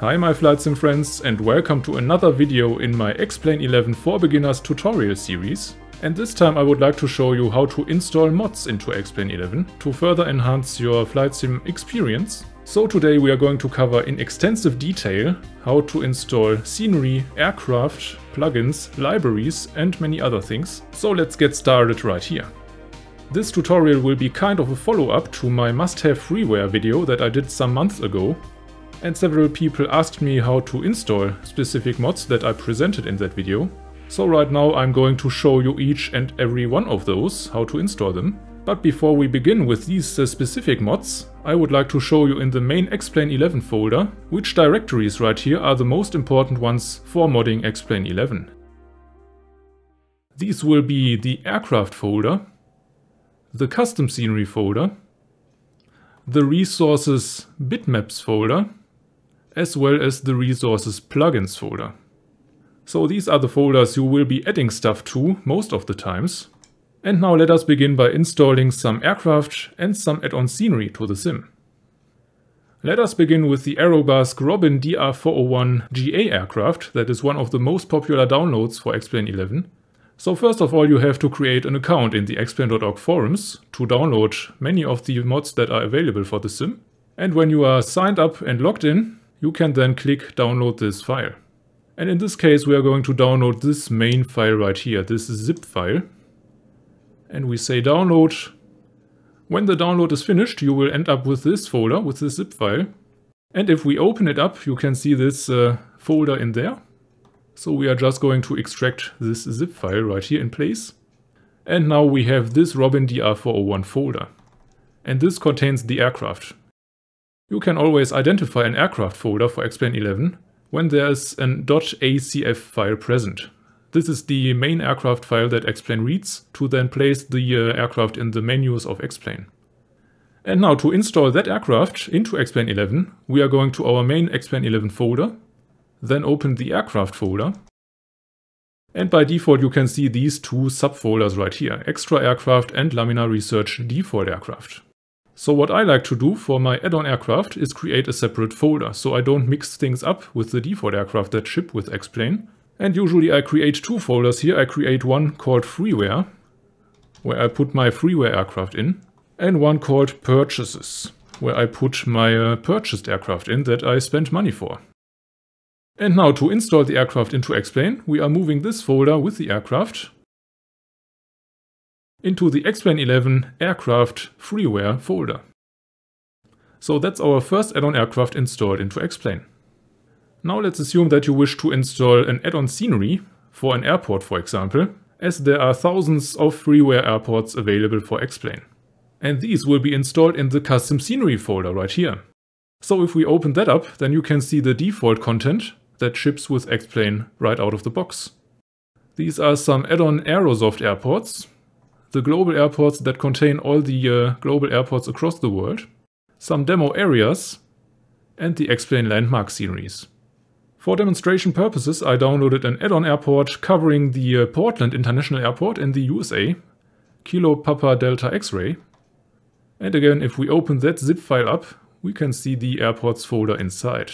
Hi my flight sim friends and welcome to another video in my X-Plane 11 for beginners tutorial series. And this time I would like to show you how to install mods into X-Plane 11 to further enhance your flight sim experience. So today we are going to cover in extensive detail how to install scenery, aircraft, plugins, libraries and many other things. So let's get started right here. This tutorial will be kind of a follow-up to my must-have freeware video that I did some months ago, and several people asked me how to install specific mods that I presented in that video. So right now I'm going to show you each and every one of those, how to install them. But before we begin with these uh, specific mods, I would like to show you in the main Explain 11 folder, which directories right here are the most important ones for modding Explain 11. These will be the aircraft folder, the custom scenery folder, the resources bitmaps folder, as well as the resources plugins folder. So these are the folders you will be adding stuff to most of the times. And now let us begin by installing some aircraft and some add-on scenery to the sim. Let us begin with the Aerobask Robin DR Four 401 GA aircraft that is one of the most popular downloads for X-Plane 11. So first of all you have to create an account in the xplane.org forums to download many of the mods that are available for the sim. And when you are signed up and logged in, you can then click download this file. And in this case, we are going to download this main file right here, this zip file. And we say download. When the download is finished, you will end up with this folder, with this zip file. And if we open it up, you can see this uh, folder in there. So we are just going to extract this zip file right here in place. And now we have this Robin DR401 folder. And this contains the aircraft. You can always identify an aircraft folder for Explain 11 when there is an .acf file present. This is the main aircraft file that Explain reads to then place the uh, aircraft in the menus of Explain. And now to install that aircraft into Explain 11, we are going to our main Explain 11 folder, then open the aircraft folder. And by default you can see these two subfolders right here, extra aircraft and laminar research default aircraft. So what I like to do for my add-on aircraft is create a separate folder, so I don't mix things up with the default aircraft that ship with X-Plane. And usually I create two folders here. I create one called freeware, where I put my freeware aircraft in, and one called purchases, where I put my uh, purchased aircraft in that I spent money for. And now to install the aircraft into X-Plane, we are moving this folder with the aircraft into the X-Plane 11 aircraft freeware folder. So that's our first add-on aircraft installed into X-Plane. Now let's assume that you wish to install an add-on scenery for an airport for example, as there are thousands of freeware airports available for X-Plane. And these will be installed in the custom scenery folder right here. So if we open that up, then you can see the default content that ships with X-Plane right out of the box. These are some add-on Aerosoft airports, the global airports that contain all the uh, global airports across the world, some demo areas, and the Explain Landmark series. For demonstration purposes, I downloaded an add-on airport covering the uh, Portland International Airport in the USA, Kilo Papa Delta X-Ray. And again, if we open that zip file up, we can see the airports folder inside.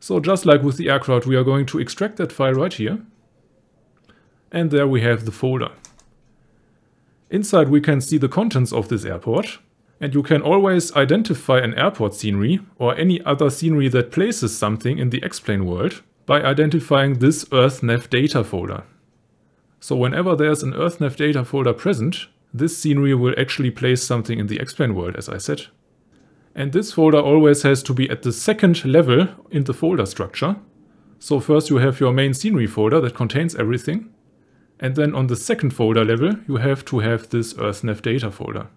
So just like with the aircraft, we are going to extract that file right here and there we have the folder. Inside we can see the contents of this airport, and you can always identify an airport scenery or any other scenery that places something in the X-Plane world by identifying this EarthNav data folder. So whenever there's an EarthNav data folder present, this scenery will actually place something in the X-Plane world, as I said. And this folder always has to be at the second level in the folder structure. So first you have your main scenery folder that contains everything, and then on the second folder level, you have to have this EarthNav data folder.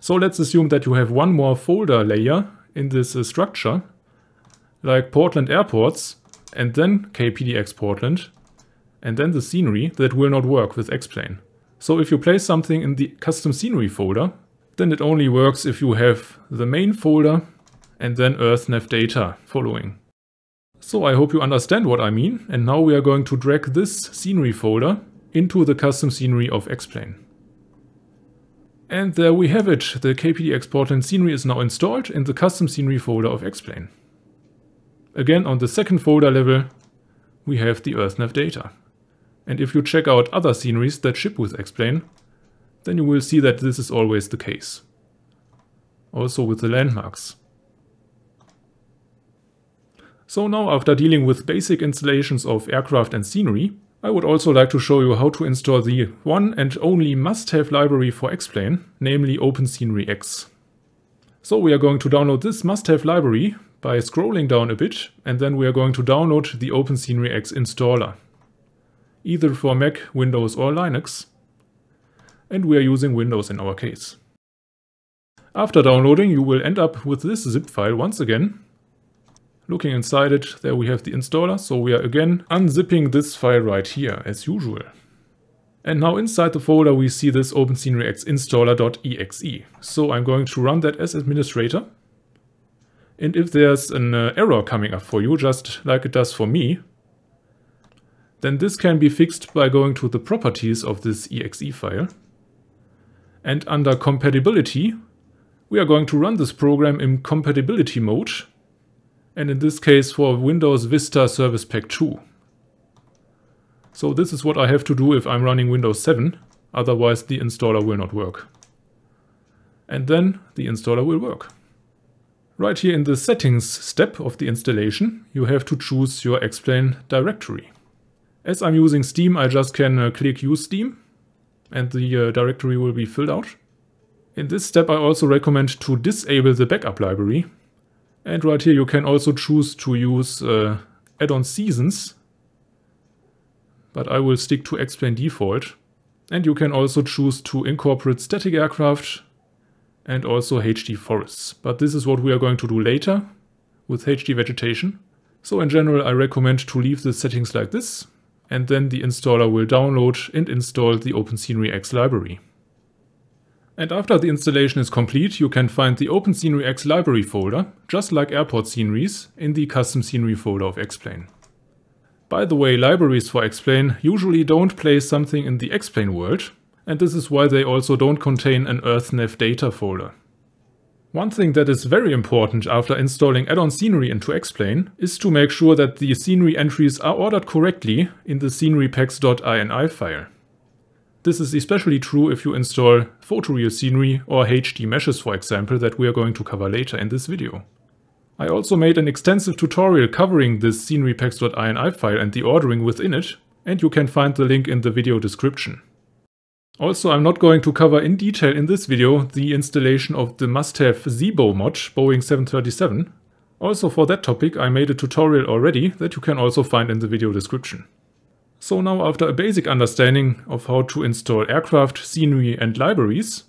So let's assume that you have one more folder layer in this uh, structure, like Portland Airports, and then KPDX Portland, and then the scenery that will not work with X-Plane. So if you place something in the custom scenery folder, then it only works if you have the main folder and then EarthNav data following. So I hope you understand what I mean, and now we are going to drag this scenery folder into the custom scenery of X-Plane. And there we have it, the KPD export and scenery is now installed in the custom scenery folder of X-Plane. Again on the second folder level, we have the EarthNav data. And if you check out other sceneries that ship with X-Plane, then you will see that this is always the case. Also with the landmarks. So now after dealing with basic installations of aircraft and scenery, I would also like to show you how to install the one and only must-have library for X-Plane, namely OpenSceneryX. So we are going to download this must-have library by scrolling down a bit, and then we are going to download the OpenSceneryX installer, either for Mac, Windows or Linux, and we are using Windows in our case. After downloading, you will end up with this zip file once again, Looking inside it, there we have the installer, so we are again unzipping this file right here, as usual. And now inside the folder we see this OpenScene installer.exe. So I'm going to run that as administrator. And if there's an uh, error coming up for you, just like it does for me, then this can be fixed by going to the properties of this exe file. And under compatibility, we are going to run this program in compatibility mode and in this case for Windows Vista Service Pack 2. So this is what I have to do if I'm running Windows 7, otherwise the installer will not work. And then the installer will work. Right here in the settings step of the installation, you have to choose your Explain directory. As I'm using Steam, I just can uh, click Use Steam and the uh, directory will be filled out. In this step I also recommend to disable the backup library and right here you can also choose to use uh, add-on seasons, but I will stick to explain default. And you can also choose to incorporate static aircraft and also HD forests. But this is what we are going to do later with HD vegetation. So in general I recommend to leave the settings like this and then the installer will download and install the OpenScenery X library. And after the installation is complete, you can find the OpenSceneryX library folder, just like airport sceneries, in the custom scenery folder of X-Plane. By the way, libraries for X-Plane usually don't place something in the X-Plane world, and this is why they also don't contain an EarthNav data folder. One thing that is very important after installing add-on scenery into X-Plane is to make sure that the scenery entries are ordered correctly in the scenerypacks.ini file. This is especially true if you install photoreal scenery or HD meshes for example that we are going to cover later in this video. I also made an extensive tutorial covering this scenerypacks.ini file and the ordering within it, and you can find the link in the video description. Also, I'm not going to cover in detail in this video the installation of the must-have ZBO mod, Boeing 737. Also for that topic I made a tutorial already that you can also find in the video description. So now after a basic understanding of how to install aircraft, scenery and libraries,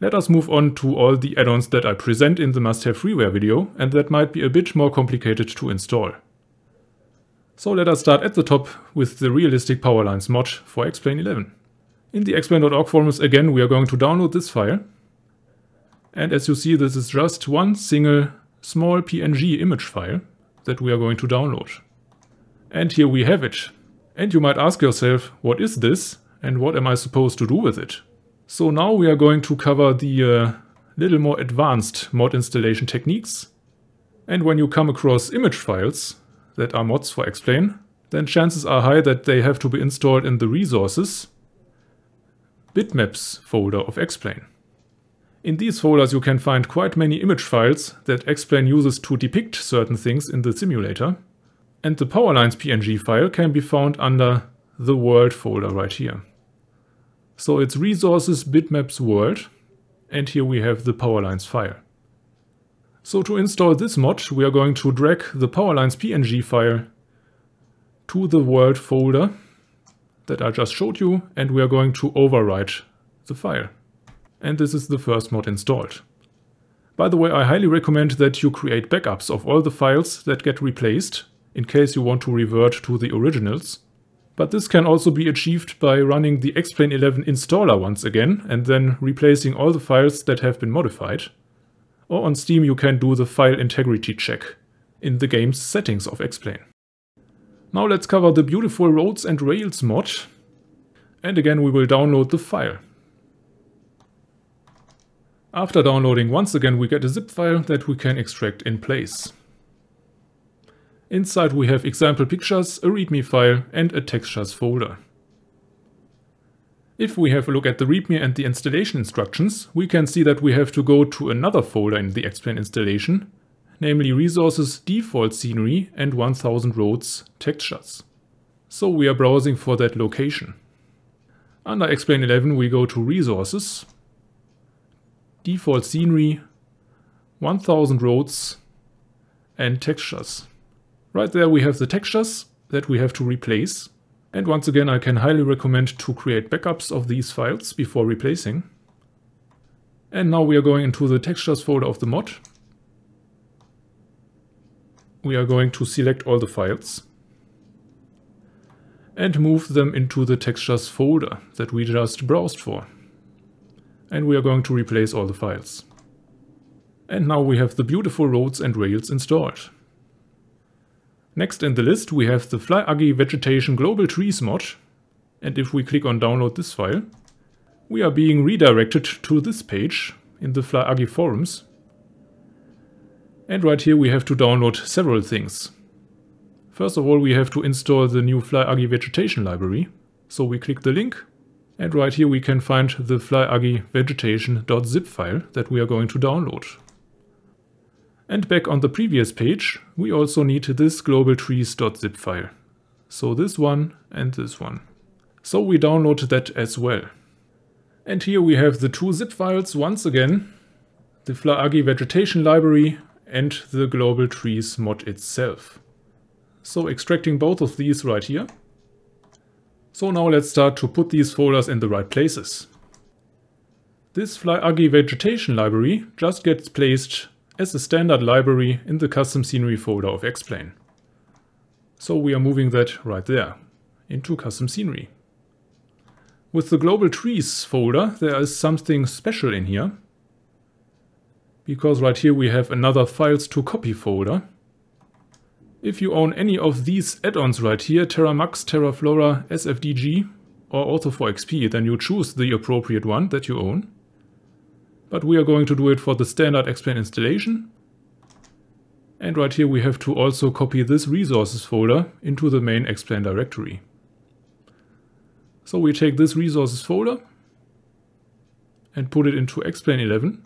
let us move on to all the add-ons that I present in the must-have freeware video and that might be a bit more complicated to install. So let us start at the top with the realistic powerlines mod for Explain 11. In the explain.org forums again we are going to download this file. And as you see this is just one single small PNG image file that we are going to download. And here we have it. And you might ask yourself, what is this and what am I supposed to do with it? So now we are going to cover the uh, little more advanced mod installation techniques. And when you come across image files that are mods for Explain, then chances are high that they have to be installed in the resources bitmaps folder of Explain. In these folders you can find quite many image files that Explain uses to depict certain things in the simulator. And the Powerlines PNG file can be found under the world folder right here. So it's resources bitmaps world and here we have the Powerlines file. So to install this mod we are going to drag the Powerlines PNG file to the world folder that I just showed you and we are going to overwrite the file. And this is the first mod installed. By the way, I highly recommend that you create backups of all the files that get replaced in case you want to revert to the originals. But this can also be achieved by running the Xplane 11 installer once again and then replacing all the files that have been modified. Or on Steam you can do the file integrity check in the game's settings of Xplane. Now let's cover the beautiful Roads and Rails mod. And again we will download the file. After downloading once again we get a zip file that we can extract in place. Inside we have example pictures, a readme file and a textures folder. If we have a look at the readme and the installation instructions, we can see that we have to go to another folder in the Xplane installation, namely resources default scenery and 1000 roads textures. So we are browsing for that location. Under Xplane 11 we go to resources, default scenery, 1000 roads and textures. Right there we have the textures that we have to replace. And once again I can highly recommend to create backups of these files before replacing. And now we are going into the textures folder of the mod. We are going to select all the files and move them into the textures folder that we just browsed for. And we are going to replace all the files. And now we have the beautiful roads and rails installed. Next in the list we have the FlyAgi Vegetation Global Trees mod, and if we click on download this file, we are being redirected to this page in the FlyAgi forums. And right here we have to download several things. First of all we have to install the new FlyAgi vegetation library, so we click the link and right here we can find the FlyAgi vegetation.zip file that we are going to download. And back on the previous page, we also need this GlobalTrees.zip file. So this one and this one. So we download that as well. And here we have the two zip files once again, the Flaagi vegetation library and the global trees mod itself. So extracting both of these right here. So now let's start to put these folders in the right places. This Flyagi vegetation library just gets placed as a standard library in the custom scenery folder of Xplane. So we are moving that right there into custom scenery. With the global trees folder, there is something special in here. Because right here we have another files to copy folder. If you own any of these add-ons right here, TerraMax, TerraFlora, SFDG or Auto4XP, then you choose the appropriate one that you own but we are going to do it for the standard Explain installation. And right here we have to also copy this resources folder into the main Explain directory. So we take this resources folder and put it into Explain 11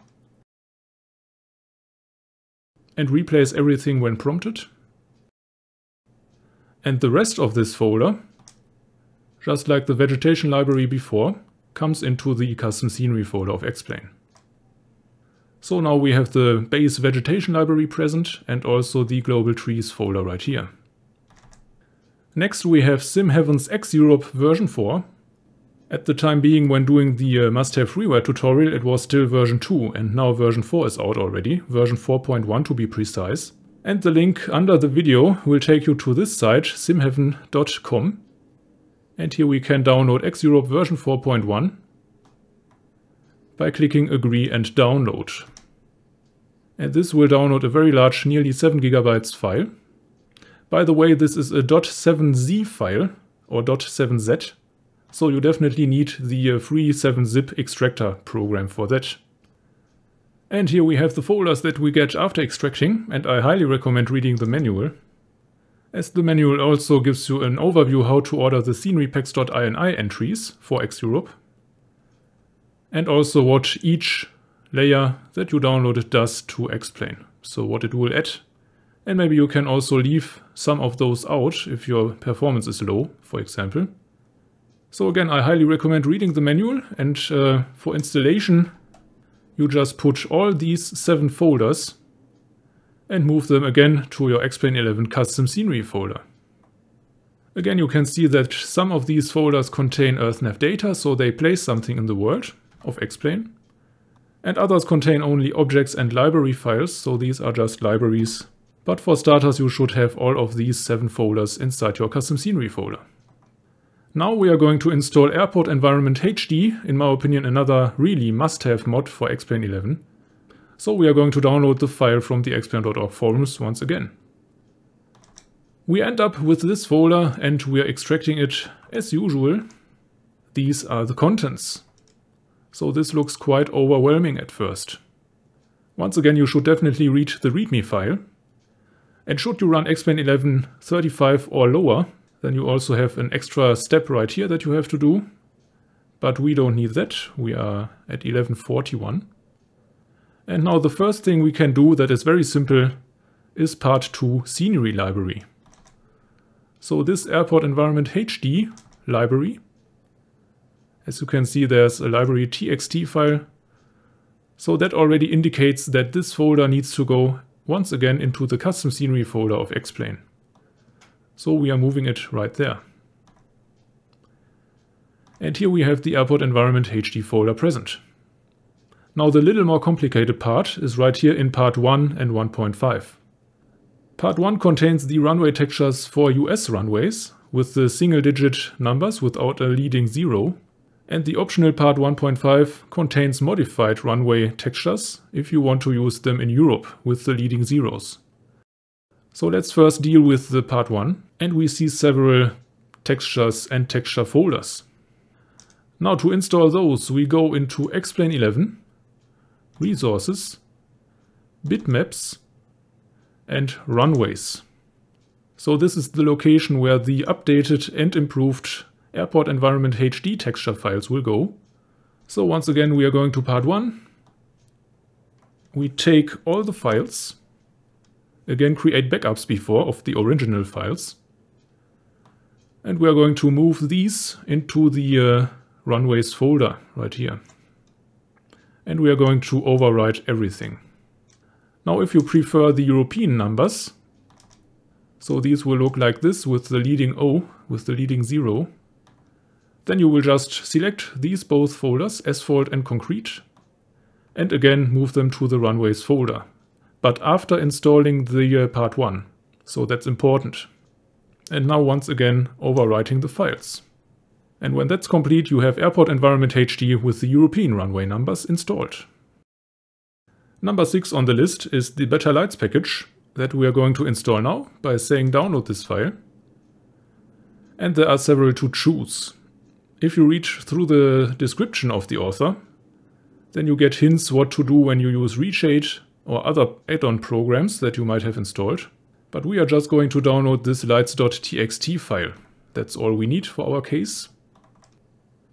and replace everything when prompted. And the rest of this folder, just like the vegetation library before, comes into the custom scenery folder of Explain. So now we have the base vegetation library present and also the global trees folder right here. Next we have SimHeavens X Europe version 4. At the time being when doing the uh, must have freeware tutorial it was still version 2 and now version 4 is out already, version 4.1 to be precise. And the link under the video will take you to this site simheaven.com and here we can download X Europe version 4.1 by clicking agree and download and this will download a very large, nearly 7 gigabytes file. By the way, this is a .7z file, or .7z, so you definitely need the uh, free 7-zip extractor program for that. And here we have the folders that we get after extracting, and I highly recommend reading the manual. As the manual also gives you an overview how to order the scenerypacks.ini entries for X-Europe, and also what each layer that you downloaded does to explain. So what it will add. And maybe you can also leave some of those out if your performance is low, for example. So again, I highly recommend reading the manual and uh, for installation, you just put all these seven folders and move them again to your Explain 11 custom scenery folder. Again, you can see that some of these folders contain EarthNav data, so they place something in the world of Explain and others contain only objects and library files, so these are just libraries. But for starters you should have all of these 7 folders inside your custom scenery folder. Now we are going to install Airport Environment HD, in my opinion another really must-have mod for Xplane 11. So we are going to download the file from the xplane.org forums once again. We end up with this folder and we are extracting it as usual. These are the contents so this looks quite overwhelming at first. Once again, you should definitely read the README file. And should you run x 11 35 or lower, then you also have an extra step right here that you have to do. But we don't need that, we are at 1141. And now the first thing we can do that is very simple is part 2 scenery library. So this airport environment HD library as you can see, there's a library txt file. So that already indicates that this folder needs to go once again into the custom scenery folder of X-Plane. So we are moving it right there. And here we have the airport environment HD folder present. Now the little more complicated part is right here in part 1 and 1.5. Part 1 contains the runway textures for US runways with the single digit numbers without a leading zero and the optional part 1.5 contains modified runway textures if you want to use them in Europe with the leading zeros. So let's first deal with the part 1 and we see several textures and texture folders. Now to install those we go into Xplane 11, Resources, Bitmaps and Runways. So this is the location where the updated and improved airport environment HD texture files will go. So once again, we are going to part one. We take all the files, again create backups before of the original files. And we are going to move these into the uh, runways folder right here. And we are going to overwrite everything. Now if you prefer the European numbers, so these will look like this with the leading O, with the leading zero, then you will just select these both folders, asphalt and concrete, and again move them to the runways folder, but after installing the uh, part 1, so that's important. And now once again overwriting the files. And when that's complete you have Airport Environment HD with the European runway numbers installed. Number 6 on the list is the Better Lights package that we are going to install now by saying download this file. And there are several to choose if you read through the description of the author, then you get hints what to do when you use ReShade or other add-on programs that you might have installed. But we are just going to download this lights.txt file. That's all we need for our case.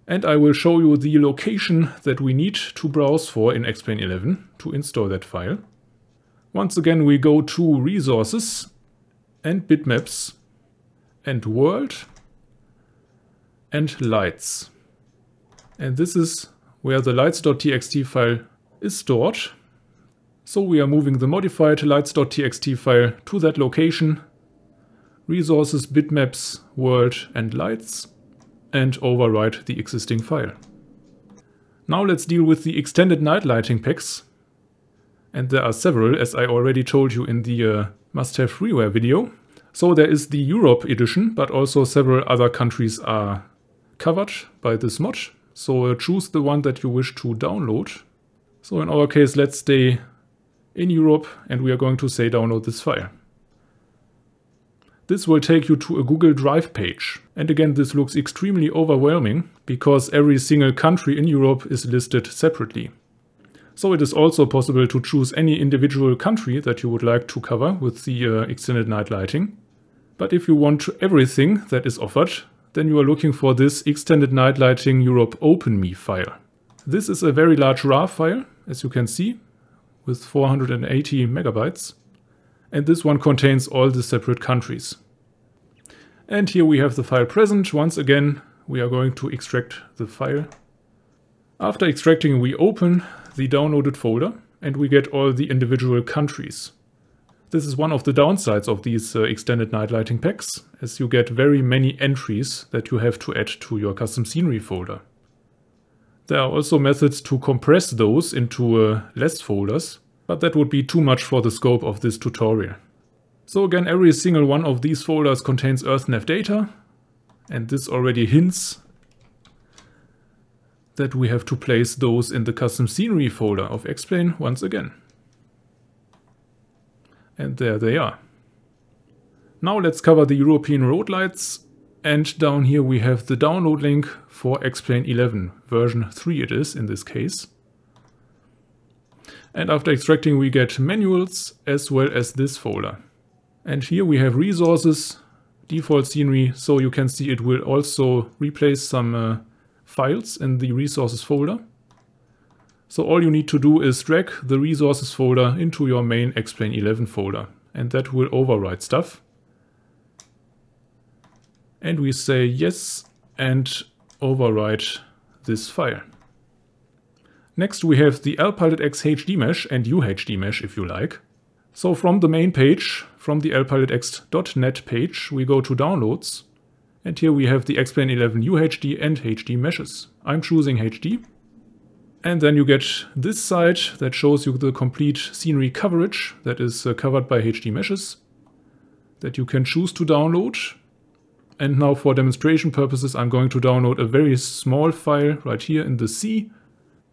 And I will show you the location that we need to browse for in Explain 11 to install that file. Once again, we go to Resources and Bitmaps and World and lights. And this is where the lights.txt file is stored. So we are moving the modified lights.txt file to that location, resources, bitmaps, world and lights, and overwrite the existing file. Now let's deal with the extended night lighting packs. And there are several, as I already told you in the uh, must-have freeware video. So there is the Europe edition, but also several other countries are covered by this mod. So uh, choose the one that you wish to download. So in our case, let's stay in Europe and we are going to say download this file. This will take you to a Google Drive page. And again, this looks extremely overwhelming because every single country in Europe is listed separately. So it is also possible to choose any individual country that you would like to cover with the uh, extended night lighting. But if you want everything that is offered, then you are looking for this Extended Night Lighting Europe OpenMe file. This is a very large RAR file, as you can see, with 480 megabytes. And this one contains all the separate countries. And here we have the file present. Once again, we are going to extract the file. After extracting, we open the downloaded folder and we get all the individual countries. This is one of the downsides of these uh, extended night lighting packs, as you get very many entries that you have to add to your custom scenery folder. There are also methods to compress those into uh, less folders, but that would be too much for the scope of this tutorial. So again, every single one of these folders contains EarthNav data, and this already hints that we have to place those in the custom scenery folder of Xplane once again. And there they are. Now let's cover the European road lights. And down here we have the download link for X-Plane 11, version 3 it is in this case. And after extracting we get manuals as well as this folder. And here we have resources, default scenery, so you can see it will also replace some uh, files in the resources folder. So all you need to do is drag the resources folder into your main explain11 folder and that will override stuff. And we say yes and overwrite this file. Next we have the lpilotx HD mesh and UHD mesh if you like. So from the main page, from the lpilotx.net page, we go to downloads and here we have the explain11 UHD and HD meshes. I'm choosing HD and then you get this side that shows you the complete scenery coverage that is uh, covered by HD meshes that you can choose to download. And now for demonstration purposes, I'm going to download a very small file right here in the C.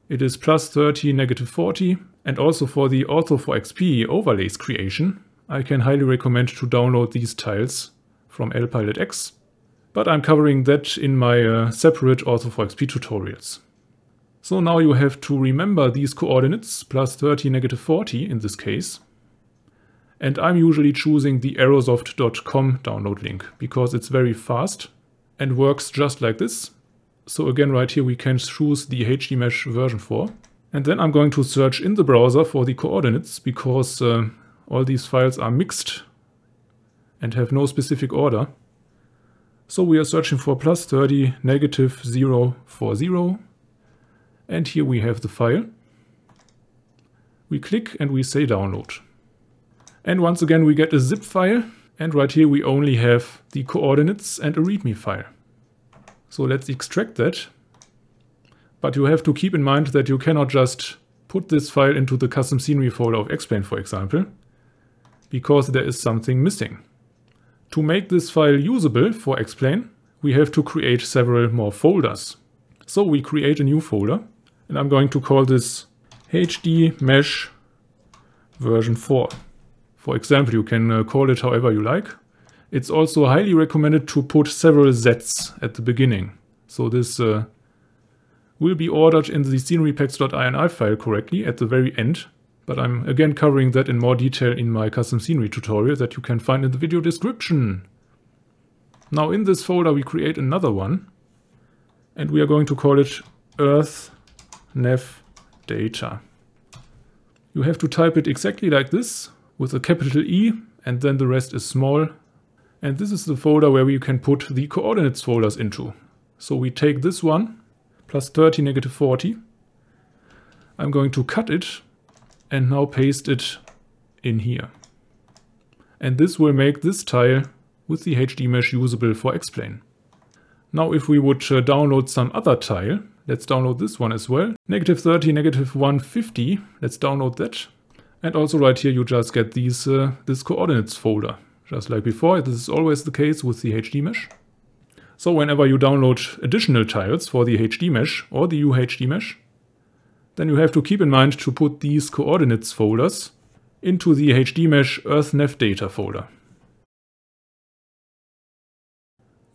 It is plus 30, negative 40. And also for the ortho for xp overlays creation, I can highly recommend to download these tiles from LPilotX. But I'm covering that in my uh, separate ortho for xp tutorials. So now you have to remember these coordinates, plus 30, negative 40 in this case. And I'm usually choosing the aerosoft.com download link because it's very fast and works just like this. So again, right here, we can choose the HD Mesh version 4. And then I'm going to search in the browser for the coordinates because uh, all these files are mixed and have no specific order. So we are searching for plus 30, negative 0, 40, and here we have the file. We click and we say download. And once again, we get a zip file. And right here, we only have the coordinates and a readme file. So let's extract that. But you have to keep in mind that you cannot just put this file into the custom scenery folder of Xplane, for example, because there is something missing. To make this file usable for Xplane, we have to create several more folders. So we create a new folder and I'm going to call this HD mesh version 4. For example, you can uh, call it however you like. It's also highly recommended to put several sets at the beginning. So this uh, will be ordered in the scenerypacks.ini file correctly at the very end. But I'm again covering that in more detail in my custom scenery tutorial that you can find in the video description. Now in this folder we create another one and we are going to call it Earth nav data. You have to type it exactly like this with a capital E and then the rest is small. And this is the folder where we can put the coordinates folders into. So we take this one, plus 30, negative 40. I'm going to cut it and now paste it in here. And this will make this tile with the HD mesh usable for X-Plane. Now if we would uh, download some other tile, Let's download this one as well. Negative 30, negative 150. Let's download that. And also right here you just get these uh, this coordinates folder. Just like before, this is always the case with the HD mesh. So whenever you download additional tiles for the HD mesh or the UHD mesh, then you have to keep in mind to put these coordinates folders into the HD mesh EarthNav data folder.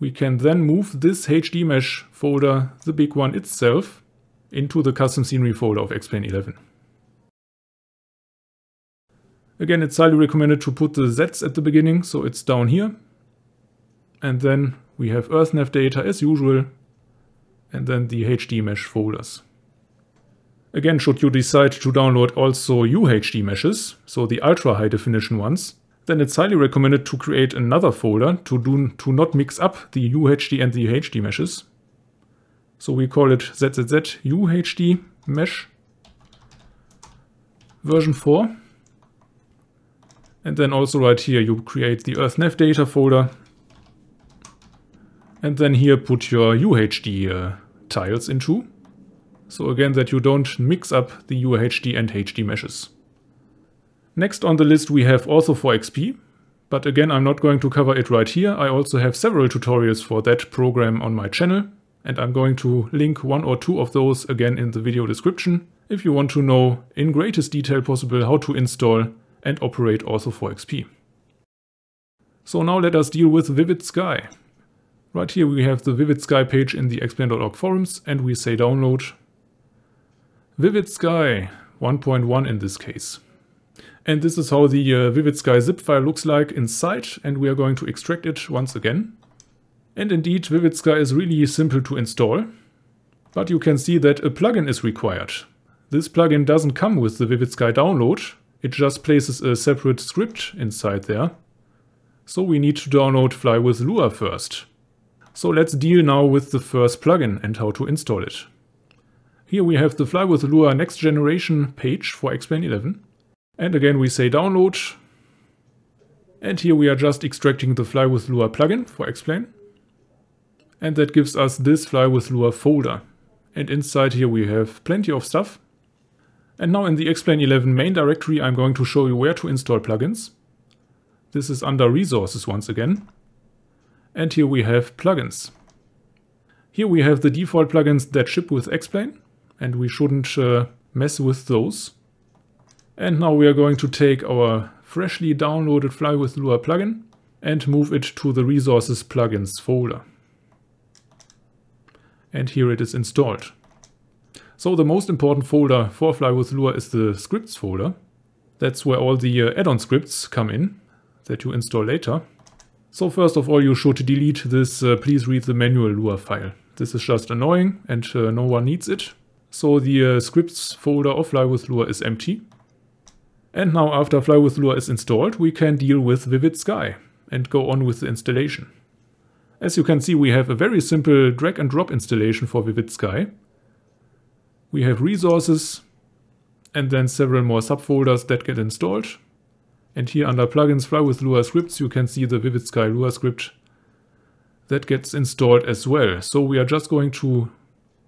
We can then move this HD mesh folder, the big one itself, into the custom scenery folder of X-Plane 11. Again, it's highly recommended to put the Zs at the beginning, so it's down here. And then we have EarthNav data as usual, and then the HD mesh folders. Again, should you decide to download also UHD meshes, so the ultra high definition ones, then it's highly recommended to create another folder to, do, to not mix up the UHD and the UHD meshes. So we call it ZZZ UHD mesh version 4. And then also right here you create the EarthNav data folder. And then here put your UHD uh, tiles into. So again that you don't mix up the UHD and HD meshes. Next on the list we have also for XP, but again I'm not going to cover it right here, I also have several tutorials for that program on my channel, and I'm going to link one or two of those again in the video description, if you want to know in greatest detail possible how to install and operate also for XP. So now let us deal with Vivid Sky. Right here we have the Vivid Sky page in the explain.org forums and we say download Vivid Sky 1.1 in this case. And this is how the uh, Vivid Sky zip file looks like inside, and we are going to extract it once again. And indeed, Vivid Sky is really simple to install. But you can see that a plugin is required. This plugin doesn't come with the Vivid Sky download, it just places a separate script inside there. So we need to download Fly with Lua first. So let's deal now with the first plugin and how to install it. Here we have the Fly with Lua next generation page for Explain 11. And again, we say download. And here we are just extracting the Fly with Lua plugin for Explain. And that gives us this Fly with Lua folder. And inside here we have plenty of stuff. And now in the Explain 11 main directory, I'm going to show you where to install plugins. This is under resources once again. And here we have plugins. Here we have the default plugins that ship with Explain, and we shouldn't uh, mess with those. And now we are going to take our freshly downloaded Fly with Lua plugin and move it to the resources plugins folder. And here it is installed. So the most important folder for Fly with Lua is the scripts folder. That's where all the uh, add-on scripts come in that you install later. So first of all you should delete this uh, please read the manual Lua file. This is just annoying and uh, no one needs it. So the uh, scripts folder of Fly with Lua is empty. And now after Fly with Lua is installed, we can deal with Vivid Sky and go on with the installation. As you can see, we have a very simple drag and drop installation for Vivid Sky. We have resources and then several more subfolders that get installed. And here under plugins Fly with Lua scripts, you can see the Vivid Sky Lua script that gets installed as well. So we are just going to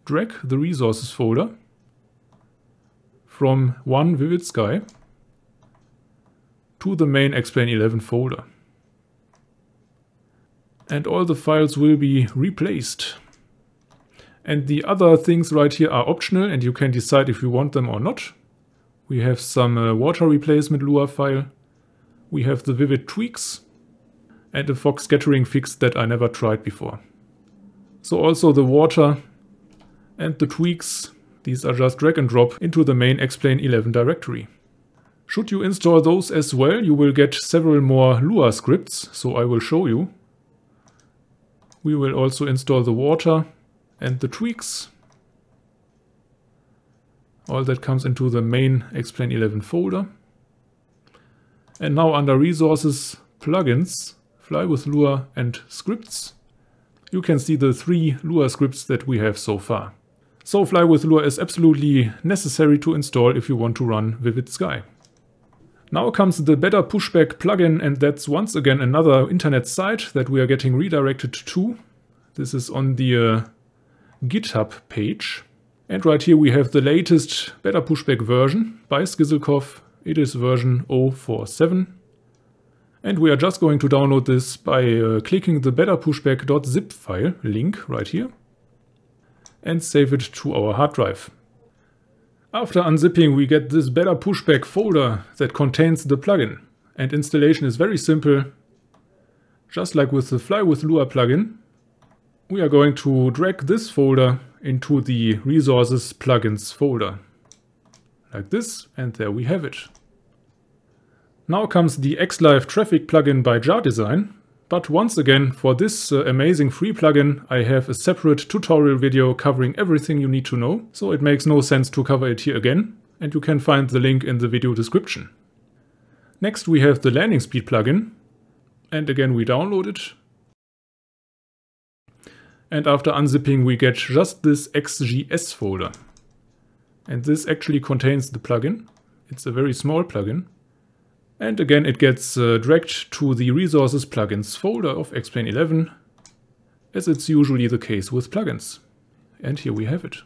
drag the resources folder from one Vivid Sky to the main explain11 folder. And all the files will be replaced. And the other things right here are optional and you can decide if you want them or not. We have some uh, water replacement Lua file. We have the vivid tweaks and a fog scattering fix that I never tried before. So also the water and the tweaks, these are just drag and drop into the main explain11 directory. Should you install those as well, you will get several more Lua scripts, so I will show you. We will also install the water and the tweaks. All that comes into the main Explain 11 folder. And now under Resources, Plugins, Fly with Lua and Scripts, you can see the three Lua scripts that we have so far. So Fly with Lua is absolutely necessary to install if you want to run Vivid Sky. Now comes the better pushback plugin and that's once again another internet site that we are getting redirected to. This is on the uh, GitHub page. And right here we have the latest better pushback version by Skizzlekoff. It is version 047. And we are just going to download this by uh, clicking the betterpushback.zip file link right here and save it to our hard drive. After unzipping, we get this better pushback folder that contains the plugin. And installation is very simple. Just like with the Fly with Lua plugin, we are going to drag this folder into the resources plugins folder. Like this, and there we have it. Now comes the xLive traffic plugin by Jar Design, but once again, for this uh, amazing free plugin, I have a separate tutorial video covering everything you need to know, so it makes no sense to cover it here again, and you can find the link in the video description. Next we have the landing speed plugin, and again we download it. And after unzipping we get just this XGS folder. And this actually contains the plugin. It's a very small plugin. And again, it gets uh, dragged to the resources plugins folder of Explain 11, as it's usually the case with plugins. And here we have it.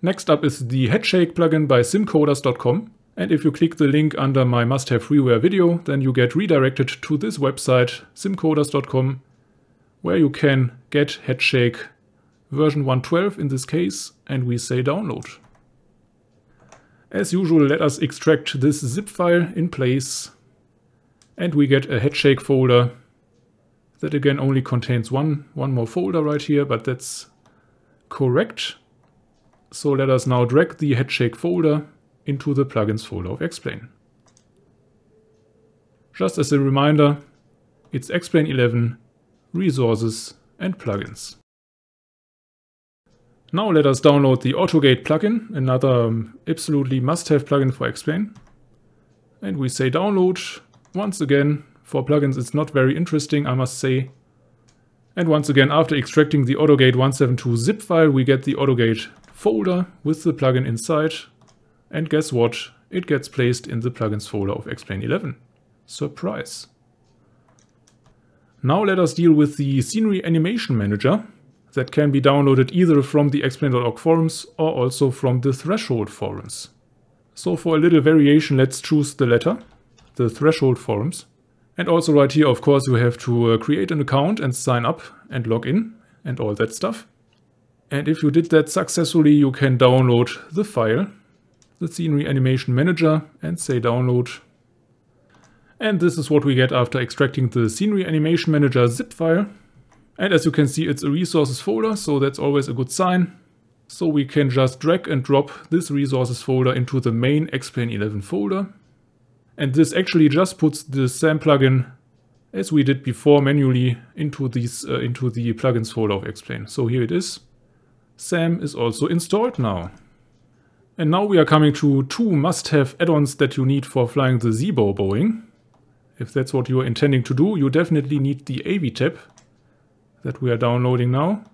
Next up is the Headshake plugin by simcoders.com. And if you click the link under my must-have freeware video, then you get redirected to this website, simcoders.com, where you can get Headshake version 1.12 in this case, and we say download. As usual, let us extract this zip file in place and we get a headshake folder that again only contains one, one more folder right here, but that's correct. So let us now drag the headshake folder into the plugins folder of Xplane. Just as a reminder, it's Xplane 11, Resources and Plugins. Now let us download the AutoGate plugin, another um, absolutely must-have plugin for Explain. And we say download. Once again, for plugins it's not very interesting, I must say. And once again, after extracting the AutoGate 172 zip file, we get the AutoGate folder with the plugin inside. And guess what? It gets placed in the plugins folder of Explain 11. Surprise! Now let us deal with the Scenery Animation Manager, that can be downloaded either from the explain.org forums or also from the Threshold forums. So for a little variation, let's choose the letter, the Threshold forums. And also right here, of course, you have to uh, create an account and sign up and log in and all that stuff. And if you did that successfully, you can download the file, the Scenery Animation Manager, and say download. And this is what we get after extracting the Scenery Animation Manager zip file. And as you can see, it's a resources folder, so that's always a good sign. So we can just drag and drop this resources folder into the main Xplan11 folder. And this actually just puts the SAM plugin, as we did before manually, into, these, uh, into the plugins folder of Xplane. So here it is. SAM is also installed now. And now we are coming to two must-have add-ons that you need for flying the Zeebo Boeing. If that's what you are intending to do, you definitely need the AV tab, that we are downloading now,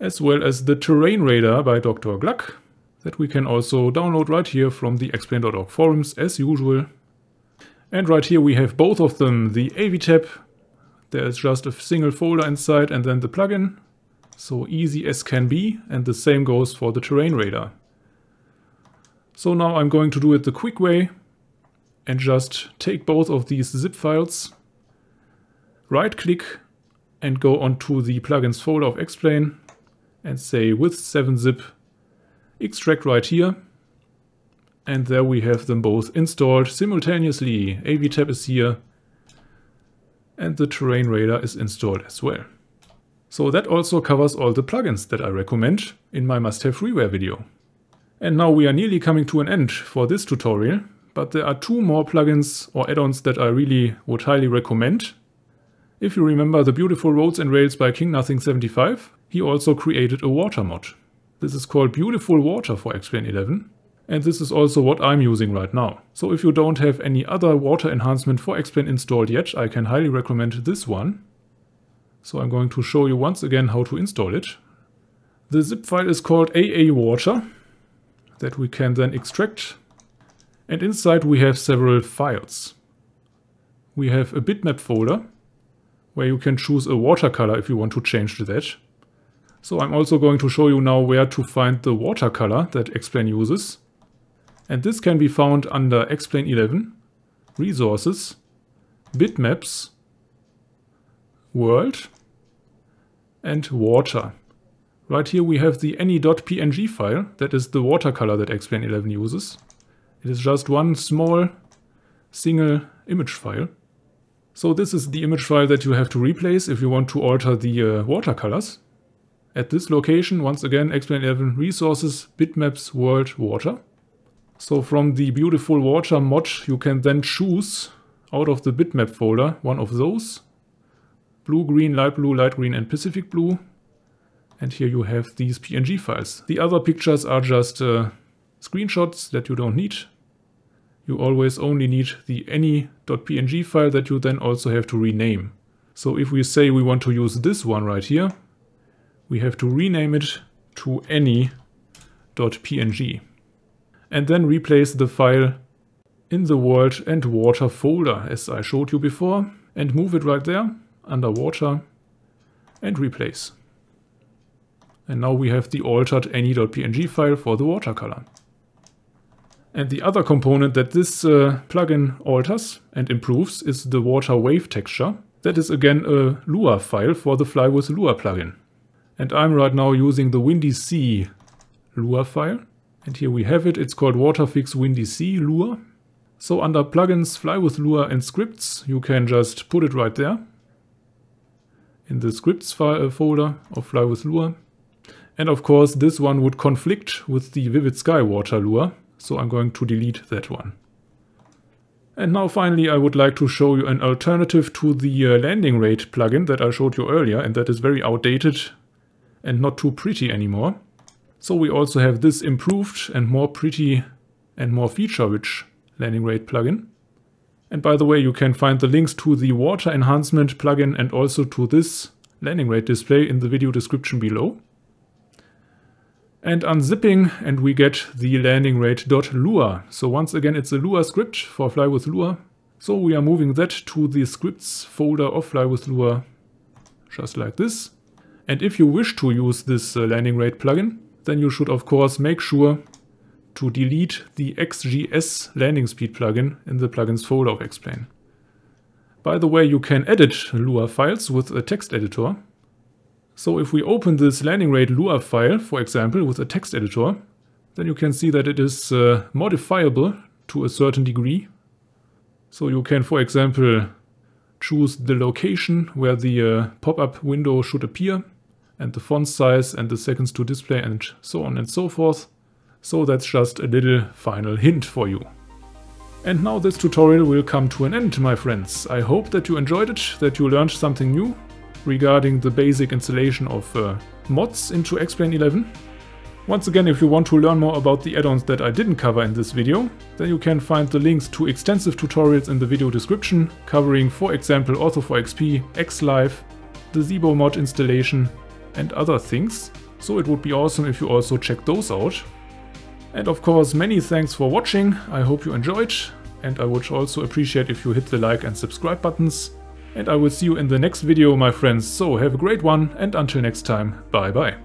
as well as the Terrain Radar by Dr. Gluck that we can also download right here from the explain.org forums as usual. And right here we have both of them, the AV tab, there's just a single folder inside and then the plugin, so easy as can be, and the same goes for the Terrain Radar. So now I'm going to do it the quick way and just take both of these zip files, right click and go onto the plugins folder of Xplane and say with 7-zip extract right here. And there we have them both installed simultaneously. AVTAP is here and the terrain radar is installed as well. So that also covers all the plugins that I recommend in my must-have freeware video. And now we are nearly coming to an end for this tutorial, but there are two more plugins or add-ons that I really would highly recommend if you remember the beautiful Roads and Rails by King Nothing 75, he also created a water mod. This is called Beautiful Water for X-Plane 11, and this is also what I'm using right now. So if you don't have any other water enhancement for X-Plane installed yet, I can highly recommend this one. So I'm going to show you once again how to install it. The zip file is called AA water that we can then extract. And inside we have several files. We have a bitmap folder where you can choose a watercolor if you want to change that. So I'm also going to show you now where to find the watercolor that Explain uses. And this can be found under Explain 11, Resources, Bitmaps, World, and Water. Right here we have the any.png file, that is the watercolor that Explain 11 uses. It is just one small single image file. So this is the image file that you have to replace if you want to alter the uh, watercolors. At this location, once again, Explain 11 Resources, Bitmaps, World, Water. So from the beautiful water mod, you can then choose out of the bitmap folder one of those. Blue, green, light blue, light green and Pacific blue. And here you have these PNG files. The other pictures are just uh, screenshots that you don't need you always only need the any.png file that you then also have to rename. So if we say we want to use this one right here, we have to rename it to any.png and then replace the file in the world and water folder as I showed you before and move it right there under water and replace. And now we have the altered any.png file for the watercolor. And the other component that this uh, plugin alters and improves is the water wave texture. That is again a Lua file for the Fly with Lua plugin. And I'm right now using the Windy Sea Lua file. And here we have it, it's called Waterfix Windy Sea Lua. So under plugins, Fly with Lua and scripts, you can just put it right there in the scripts file, uh, folder of Fly with Lua. And of course this one would conflict with the Vivid Sky Water Lua so I'm going to delete that one. And now finally I would like to show you an alternative to the uh, landing rate plugin that I showed you earlier and that is very outdated and not too pretty anymore. So we also have this improved and more pretty and more feature-rich landing rate plugin. And by the way, you can find the links to the water enhancement plugin and also to this landing rate display in the video description below and unzipping and we get the landing rate.lua. So once again it's a Lua script for Fly with Lua. So we are moving that to the scripts folder of Fly with Lua, just like this. And if you wish to use this uh, landing rate plugin, then you should of course make sure to delete the XGS landing speed plugin in the plugins folder of Explain. By the way, you can edit Lua files with a text editor, so if we open this landing rate Lua file, for example, with a text editor, then you can see that it is uh, modifiable to a certain degree. So you can, for example, choose the location where the uh, pop-up window should appear and the font size and the seconds to display and so on and so forth. So that's just a little final hint for you. And now this tutorial will come to an end, my friends. I hope that you enjoyed it, that you learned something new regarding the basic installation of uh, mods into X-Plane 11. Once again, if you want to learn more about the add-ons that I didn't cover in this video, then you can find the links to extensive tutorials in the video description, covering for example ortho for xp XLive, the Zebo mod installation and other things, so it would be awesome if you also check those out. And of course, many thanks for watching, I hope you enjoyed, and I would also appreciate if you hit the like and subscribe buttons and I will see you in the next video, my friends. So have a great one, and until next time, bye bye.